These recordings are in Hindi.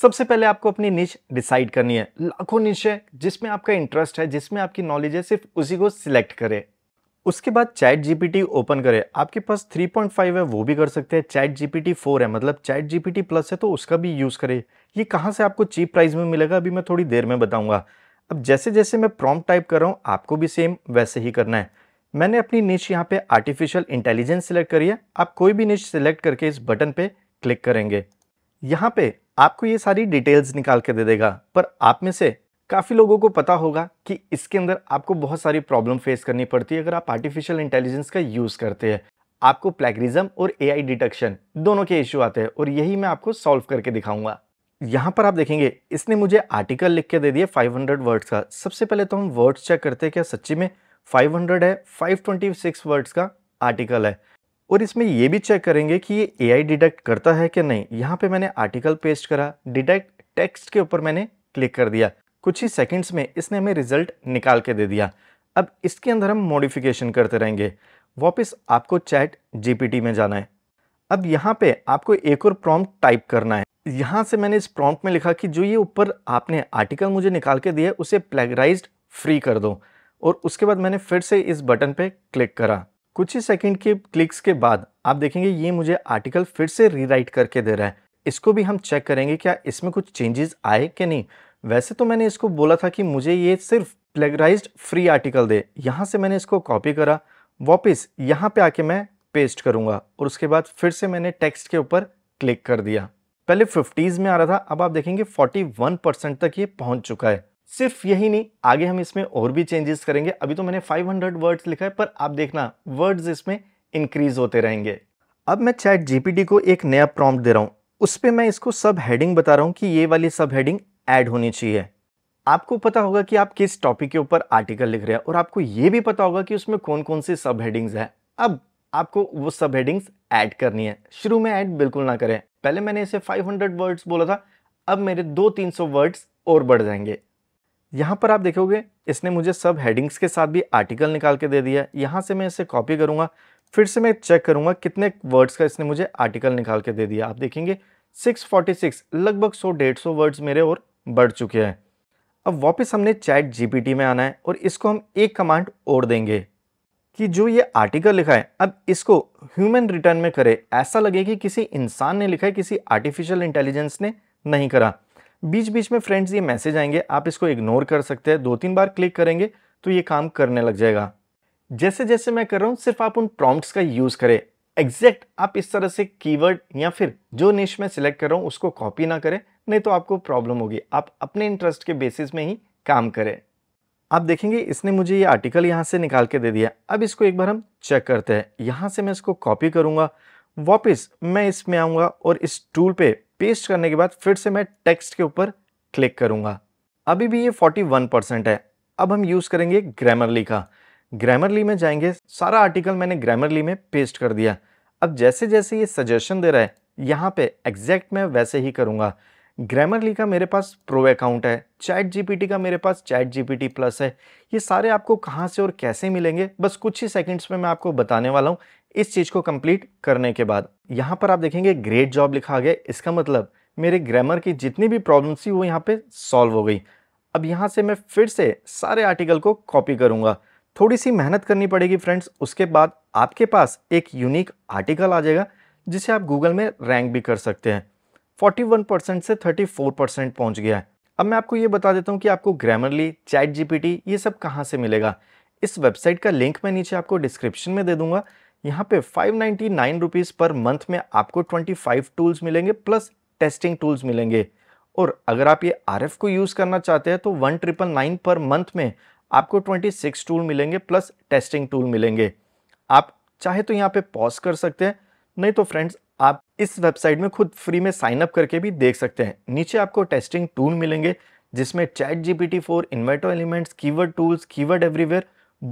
सबसे पहले आपको अपनी निश डिसाइड करनी है लाखों निश है जिसमें आपका इंटरेस्ट है जिसमें आपकी नॉलेज है सिर्फ उसी को सिलेक्ट करें उसके बाद चैट जीपीटी ओपन करें आपके पास 3.5 है वो भी कर सकते हैं चैट जीपीटी 4 है मतलब चैट जीपीटी प्लस है तो उसका भी यूज़ करें ये कहाँ से आपको चीप प्राइस में मिलेगा अभी मैं थोड़ी देर में बताऊंगा अब जैसे जैसे मैं प्रॉम्प्ट टाइप कर रहा हूँ आपको भी सेम वैसे ही करना है मैंने अपनी निश यहाँ पे आर्टिफिशियल इंटेलिजेंस सिलेक्ट करी है आप कोई भी निश सिलेक्ट करके इस बटन पे क्लिक करेंगे यहाँ पे आपको ये सारी डिटेल्स निकाल के दे देगा पर आप में से काफ़ी लोगों को पता होगा कि इसके अंदर आपको बहुत सारी प्रॉब्लम फेस करनी पड़ती है अगर आप आर्टिफिशियल इंटेलिजेंस का यूज़ करते हैं आपको प्लेगरिज्म और एआई डिटेक्शन दोनों के इश्यू आते हैं और यही मैं आपको सॉल्व करके दिखाऊंगा यहाँ पर आप देखेंगे इसने मुझे आर्टिकल लिख के दे दिया 500 वर्ड्स का सबसे पहले तो हम वर्ड्स चेक करते हैं क्या सच्ची में 500 है 526 वर्ड्स का आर्टिकल है और इसमें ये भी चेक करेंगे कि ये ए आई डिटेक्ट करता है कि नहीं यहाँ पे मैंने आर्टिकल पेस्ट करा डिटेक्ट टेक्स्ट के ऊपर मैंने क्लिक कर दिया कुछ ही सेकंड्स में इसने हमें रिजल्ट निकाल के दे दिया अब इसके अंदर हम मॉडिफिकेशन करते रहेंगे वापस आपको चैट जीपीटी में जाना है अब यहाँ पे आपको एक और प्रॉम्प्ट टाइप करना है यहाँ से मैंने इस प्रॉम्प्ट में लिखा कि जो ये ऊपर आपने आर्टिकल मुझे निकाल के दिया उसे प्लेगराइज फ्री कर दो और उसके बाद मैंने फिर से इस बटन पर क्लिक करा कुछ ही सेकंड के क्लिक्स के बाद आप देखेंगे ये मुझे आर्टिकल फिर से रीराइट करके दे रहा है इसको भी हम चेक करेंगे क्या इसमें कुछ चेंजेस आए कि नहीं वैसे तो मैंने इसको बोला था कि मुझे ये सिर्फ प्लेगराइज फ्री आर्टिकल दे यहाँ से मैंने इसको कॉपी करा वापस यहाँ पे आके मैं पेस्ट करूँगा और उसके बाद फिर से मैंने टेक्स्ट के ऊपर क्लिक कर दिया पहले फिफ्टीज़ में आ रहा था अब आप देखेंगे वन परसेंट तक ये पहुँच चुका है सिर्फ यही नहीं आगे हम इसमें और भी चेंजेस करेंगे अभी तो मैंने 500 वर्ड्स लिखा है पर आप देखना वर्ड्स इसमें इंक्रीज होते रहेंगे अब मैं चैट जीपीटी को एक नया प्रॉम्प्ट दे रहा हूँ उस पर मैं इसको सब हेडिंग बता रहा हूँ कि ये वाली सब हेडिंग ऐड होनी चाहिए आपको पता होगा कि आप किस टॉपिक के ऊपर आर्टिकल लिख रहे हैं और आपको ये भी पता होगा कि उसमें कौन कौन सी सब हेडिंग्स है अब आपको वो सब हेडिंग्स ऐड करनी है शुरू में ऐड बिल्कुल ना करें पहले मैंने इसे 500 वर्ड्स बोला था अब मेरे दो तीन सौ वर्ड्स और बढ़ जाएंगे यहाँ पर आप देखोगे इसने मुझे सब हेडिंग्स के साथ भी आर्टिकल निकाल के दे दिया है यहाँ से मैं इसे कॉपी करूँगा फिर से मैं चेक करूँगा कितने वर्ड्स का इसने मुझे आर्टिकल निकाल के दे दिया आप देखेंगे 646 लगभग 100 डेढ़ सौ वर्ड्स मेरे और बढ़ चुके हैं अब वापस हमने चैट जी में आना है और इसको हम एक कमांड और देंगे कि जो ये आर्टिकल लिखा है अब इसको ह्यूमन रिटर्न में करे ऐसा लगे कि किसी इंसान ने लिखा है किसी आर्टिफिशियल इंटेलिजेंस ने नहीं करा बीच बीच में फ्रेंड्स ये मैसेज आएंगे आप इसको इग्नोर कर सकते हैं दो तीन बार क्लिक करेंगे तो ये काम करने लग जाएगा जैसे जैसे मैं कर रहा हूँ सिर्फ आप उन प्रॉम्प्ट्स का यूज़ करें एग्जैक्ट आप इस तरह से कीवर्ड या फिर जो निश मैं सिलेक्ट कर रहा हूँ उसको कॉपी ना करें नहीं तो आपको प्रॉब्लम होगी आप अपने इंटरेस्ट के बेसिस में ही काम करें आप देखेंगे इसने मुझे ये आर्टिकल यहाँ से निकाल के दे दिया अब इसको एक बार हम चेक करते हैं यहाँ से मैं इसको कॉपी करूँगा वापस मैं इसमें आऊँगा और इस टूल पे पेस्ट करने के बाद फिर से मैं टेक्स्ट के ऊपर क्लिक करूंगा अभी भी ये 41 परसेंट है अब हम यूज़ करेंगे ग्रामरली का ग्रामरली में जाएंगे सारा आर्टिकल मैंने ग्रामरली में पेस्ट कर दिया अब जैसे जैसे ये सजेशन दे रहा है यहाँ पे एग्जैक्ट मैं वैसे ही करूँगा ग्रामरली का मेरे पास प्रो अकाउंट है चैट जीपीटी का मेरे पास चैट जीपीटी प्लस है ये सारे आपको कहाँ से और कैसे मिलेंगे बस कुछ ही सेकंड्स में मैं आपको बताने वाला हूँ इस चीज़ को कंप्लीट करने के बाद यहाँ पर आप देखेंगे ग्रेट जॉब लिखा गया इसका मतलब मेरे ग्रामर की जितनी भी प्रॉब्लम्स थी वो यहाँ पे सॉल्व हो गई अब यहाँ से मैं फिर से सारे आर्टिकल को कॉपी करूँगा थोड़ी सी मेहनत करनी पड़ेगी फ्रेंड्स उसके बाद आपके पास एक यूनिक आर्टिकल आ जाएगा जिसे आप गूगल में रैंक भी कर सकते हैं 41% से 34% पहुँच गया है अब मैं आपको ये बता देता हूँ कि आपको ग्रामरली चैट जीपीटी ये सब कहाँ से मिलेगा इस वेबसाइट का लिंक मैं नीचे आपको डिस्क्रिप्शन में दे दूंगा यहाँ पे five ninety nine rupees per month में आपको ट्वेंटी फाइव टूल्स मिलेंगे प्लस टेस्टिंग टूल्स मिलेंगे और अगर आप ये आर को यूज़ करना चाहते हैं तो one triple nine per month में आपको ट्वेंटी सिक्स टूल मिलेंगे प्लस टेस्टिंग टूल मिलेंगे आप चाहे तो यहाँ पे पॉज कर सकते हैं नहीं तो फ्रेंड्स आप इस वेबसाइट में खुद फ्री में साइन अप करके भी देख सकते हैं नीचे आपको टेस्टिंग टूल मिलेंगे जिसमें chat G P T four Envato elements keyword tools keyword everywhere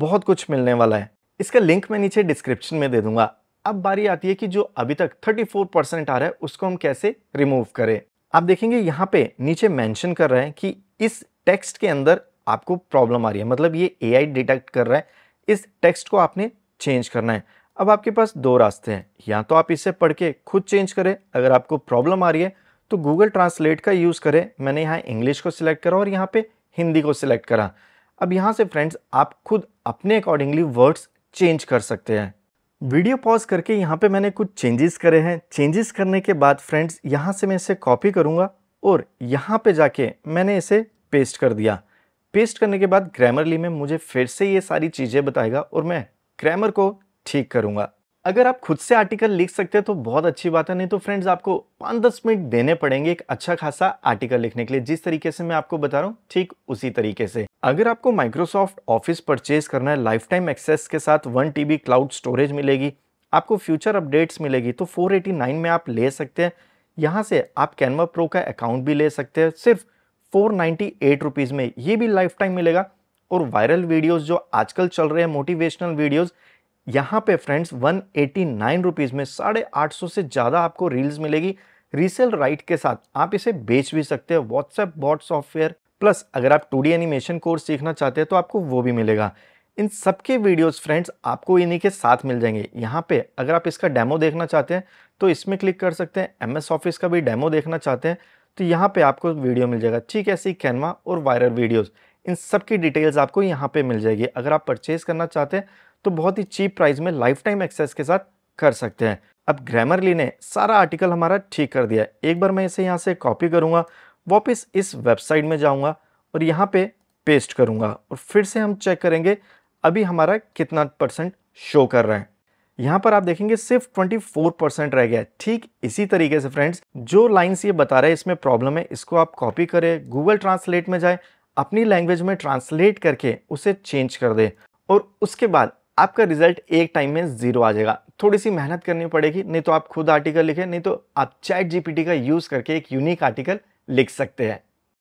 बहुत कुछ मिलने वाला है इसका लिंक मैं नीचे डिस्क्रिप्शन में दे दूंगा अब बारी आती है कि जो अभी तक 34 परसेंट आ रहा है उसको हम कैसे रिमूव करें आप देखेंगे यहाँ पे नीचे मेंशन कर रहे हैं कि इस टेक्स्ट के अंदर आपको प्रॉब्लम आ रही है मतलब ये ए डिटेक्ट कर रहा है इस टेक्स्ट को आपने चेंज करना है अब आपके पास दो रास्ते हैं या तो आप इसे पढ़ के खुद चेंज करें अगर आपको प्रॉब्लम आ रही है तो गूगल ट्रांसलेट का यूज़ करें मैंने यहाँ इंग्लिश को सिलेक्ट करा और यहाँ पे हिंदी को सिलेक्ट करा अब यहाँ से फ्रेंड्स आप खुद अपने अकॉर्डिंगली वर्ड्स चेंज कर सकते हैं वीडियो पॉज करके यहाँ पे मैंने कुछ चेंजेस करे हैं चेंजेस करने के बाद फ्रेंड्स यहाँ से मैं इसे कॉपी करूँगा और यहाँ पे जाके मैंने इसे पेस्ट कर दिया पेस्ट करने के बाद ग्रामरली में मुझे फिर से ये सारी चीज़ें बताएगा और मैं ग्रामर को ठीक करूँगा अगर आप खुद से आर्टिकल लिख सकते हैं तो बहुत अच्छी बात है नहीं तो फ्रेंड्स आपको पाँच दस मिनट देने पड़ेंगे एक अच्छा खासा आर्टिकल लिखने के लिए जिस तरीके से मैं आपको बता रहा हूँ ठीक उसी तरीके से अगर आपको माइक्रोसॉफ्ट ऑफिस परचेज करना है लाइफ टाइम एक्सेस के साथ वन टी क्लाउड स्टोरेज मिलेगी आपको फ्यूचर अपडेट्स मिलेगी तो फोर में आप ले सकते हैं यहाँ से आप कैनवा प्रो का अकाउंट भी ले सकते हैं सिर्फ फोर नाइन्टी में ये भी लाइफ टाइम मिलेगा और वायरल वीडियोज जो आजकल चल रहे हैं मोटिवेशनल वीडियोज यहाँ पे friends one eighty nine rupees में साढ़े आठ सौ से ज़्यादा आपको रील्स मिलेगी रीसेल राइट के साथ आप इसे बेच भी सकते हैं व्हाट्सएप बॉट सॉफ्टवेयर प्लस अगर आप टू एनिमेशन कोर्स सीखना चाहते हैं तो आपको वो भी मिलेगा इन सबके वीडियोस फ्रेंड्स आपको इन्हीं के साथ मिल जाएंगे यहाँ पे अगर आप इसका डेमो देखना चाहते हैं तो इसमें क्लिक कर सकते हैं एम एस ऑफिस का भी डेमो देखना चाहते हैं तो यहाँ पे आपको वीडियो मिल जाएगा ठीक है सी कैनवा और वायरल वीडियोस इन सब डिटेल्स आपको यहाँ पे मिल जाएगी अगर आप परचेज़ करना चाहते हैं तो बहुत ही चीप प्राइस में लाइफ टाइम एक्सेस के साथ कर सकते हैं अब ग्रामरली ने सारा आर्टिकल हमारा ठीक कर दिया है एक बार मैं इसे यहाँ से कॉपी करूँगा वापस इस वेबसाइट में जाऊँगा और यहाँ पे पेस्ट करूँगा और फिर से हम चेक करेंगे अभी हमारा कितना परसेंट शो कर रहा है यहाँ पर आप देखेंगे सिर्फ 24 परसेंट रह गया है ठीक इसी तरीके से फ्रेंड्स जो लाइन्स ये बता रहे हैं इसमें प्रॉब्लम है इसको आप कॉपी करें गूगल ट्रांसलेट में जाए अपनी लैंग्वेज में ट्रांसलेट करके उसे चेंज कर दे और उसके बाद आपका रिजल्ट एक टाइम में जीरो आ जाएगा थोड़ी सी मेहनत करनी पड़ेगी नहीं तो आप खुद आर्टिकल लिखें नहीं तो आप चैट जीपीटी का यूज़ करके एक यूनिक आर्टिकल लिख सकते हैं